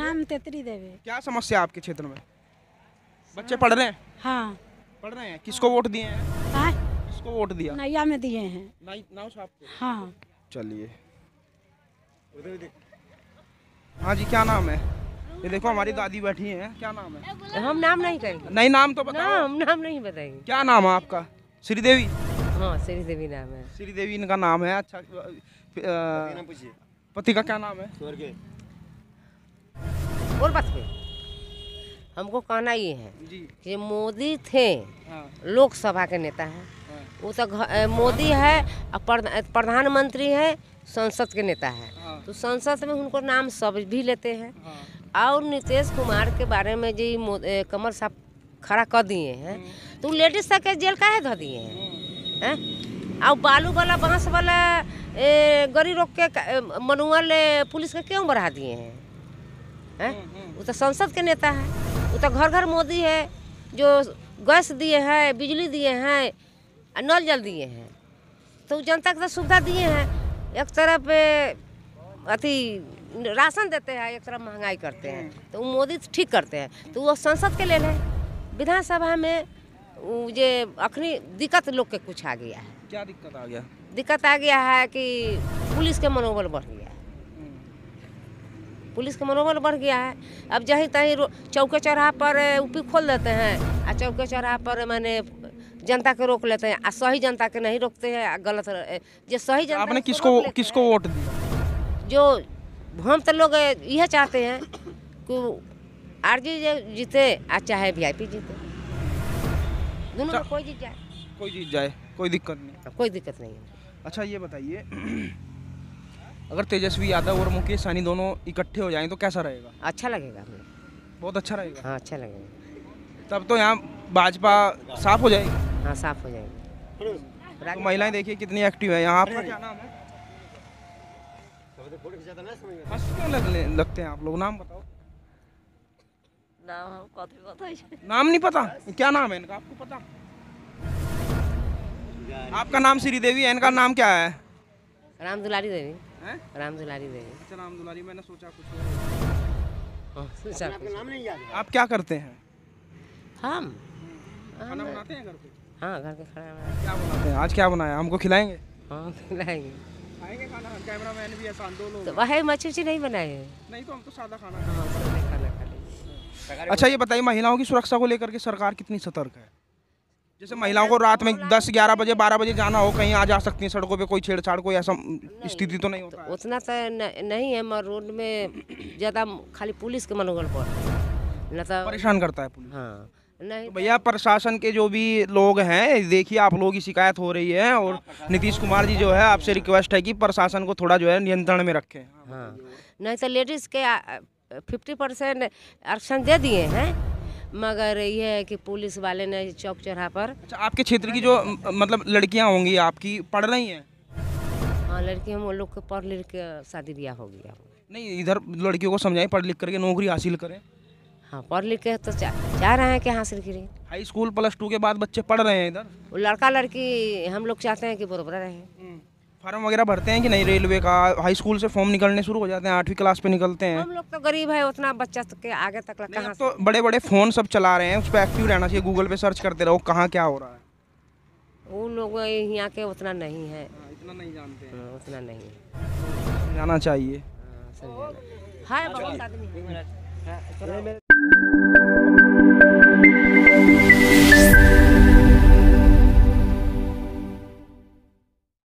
नाम तेतरी देवी क्या समस्या है आपके क्षेत्र में बच्चे पढ़ रहे हैं हाँ पढ़ रहे हैं किसको वोट दिए हैं हाँ। किसको वोट दिया नैया में दिए हैं हाँ चलिए हाँ जी क्या नाम है ये देखो हमारी दादी बैठी हैं क्या नाम है हम नाम नहीं कहेंगे नहीं नाम तो बताओ हम नाम नहीं बताएंगे क्या नाम है आपका श्रीदेवी हाँ श्रीदेवी नाम है श्रीदेवी इनका नाम है अच्छा पति का क्या नाम है और बस में हमको कहना ये है कि मोदी थे हाँ। लोकसभा के नेता हैं हाँ। वो तो मोदी है प्रधानमंत्री है संसद के नेता है हाँ। तो संसद में उनको नाम सब भी लेते हैं और नीतीश कुमार के बारे में जी कमल साहब खड़ा कर दिए हैं तो लेडीज सब के जेल काहे धो दिए हैं और बालू वाला बांस वाला गरी रोक के मनुअल पुलिस के क्यों बढ़ा दिए हैं है हम्म, हम्म। वो तो संसद के नेता है वो तो घर घर मोदी है जो गैस दिए हैं बिजली दिए हैं नल जल दिए हैं तो जनता को तो सुविधा दिए हैं एक तरफ अथी राशन देते हैं एक तरफ महंगाई करते हैं हम्म। तो मोदी तो ठीक करते हैं तो वो संसद के लेल है विधानसभा में जे अखनी दिक्कत लोग के कुछ आ गया है क्या दिक्कत आ गया दिक्कत आ गया है कि पुलिस के मनोबल बढ़ गया पुलिस का मनोबल बढ़ गया है अब जही तही चौके चौराहा पर उपी खोल देते हैं आ चौके चौराहा पर मैंने जनता के रोक लेते हैं आ सही जनता के नहीं रोकते हैं गलत जो सही जनता आपने किसको किसको वोट दिया जो हम तो लोग यह चाहते हैं कि आर जी जीते आ चाहे वी आई पी जीते दोनों अच्छा। में कोई जीत जाए कोई जीत जाए कोई दिक्कत नहीं कोई दिक्कत नहीं है अच्छा ये बताइए अगर तेजस्वी यादव और मुकेश सहनी दोनों इकट्ठे हो जाएं तो कैसा रहेगा अच्छा लगेगा बहुत अच्छा रहेगा हाँ अच्छा लगेगा तब तो यहाँ भाजपा साफ हो जाएगी हाँ साफ हो जाएगी तो महिलाएं देखिए कितनी एक्टिव है यहाँ आपका क्या नाम है क्यों लगते हैं आप लोग नाम बताओ नाम नाम नहीं पता क्या नाम है इनका आपको पता आपका नाम श्रीदेवी है इनका नाम क्या है राम दुलारी देवी राम दुलारी भाई अच्छा राम दुलारी मैंने सोचा कुछ हाँ, सोचा आपका नाम नहीं याद आप क्या करते हैं हम खाना बनाते हैं घर पे हाँ घर पे खाना बनाते क्या बनाते हैं आज क्या बनाया हमको खिलाएंगे हाँ खिलाएंगे खाएंगे खाना कैमरा मैन भी आसान दो लोग तो वह मच्छर से नहीं बनाए नहीं तो हम तो सादा खाना हाँ, खाना खा अच्छा ये बताइए महिलाओं की सुरक्षा को लेकर के सरकार कितनी सतर्क है जैसे महिलाओं को रात में दस ग्यारह बजे बारह बजे जाना हो कहीं आ जा सकती हैं सड़कों पे कोई छेड़छाड़ कोई ऐसा स्थिति तो नहीं होता तो उतना तो नहीं है मगर रोड में ज़्यादा खाली पुलिस के मनोबल पर तो- परेशान करता है हाँ नहीं तो, तो भैया प्रशासन के जो भी लोग हैं देखिए आप लोगों की शिकायत हो रही है और नीतीश कुमार जी जो है आपसे रिक्वेस्ट है कि प्रशासन को थोड़ा जो है नियंत्रण में रखें हाँ नहीं तो लेडीज़ के फिफ्टी परसेंट आरक्षण दे दिए हैं मगर यह है कि पुलिस वाले ने चौक चौराहा पर अच्छा आपके क्षेत्र की जो मतलब लड़कियां होंगी आपकी पढ़ रही हैं हाँ लड़की हम लोग को पढ़ लिख के शादी ब्याह हो गया नहीं इधर लड़कियों को समझाएं पढ़ लिख करके नौकरी हासिल करें हाँ पढ़ लिख के तो चाह चाह रहे हैं कि हासिल करें हाई स्कूल प्लस टू के बाद बच्चे पढ़ रहे हैं इधर लड़का लड़की हम लोग चाहते हैं कि बरबरा रहे हम्म। फार्म वगैरह भरते हैं कि नहीं रेलवे का हाई स्कूल से फॉर्म निकलने शुरू हो जाते हैं आठवीं क्लास पे निकलते हैं हम लोग तो गरीब है उतना बच्चा तो के आगे तक है तो बड़े बड़े फ़ोन सब चला रहे हैं उस पर एक्टिव रहना चाहिए गूगल पे सर्च करते रहो कहाँ क्या हो रहा है वो लोग यहाँ के उतना नहीं है हाँ, इतना नहीं जानते हाँ, उतना नहीं जाना चाहिए हाँ, है बहुत आदमी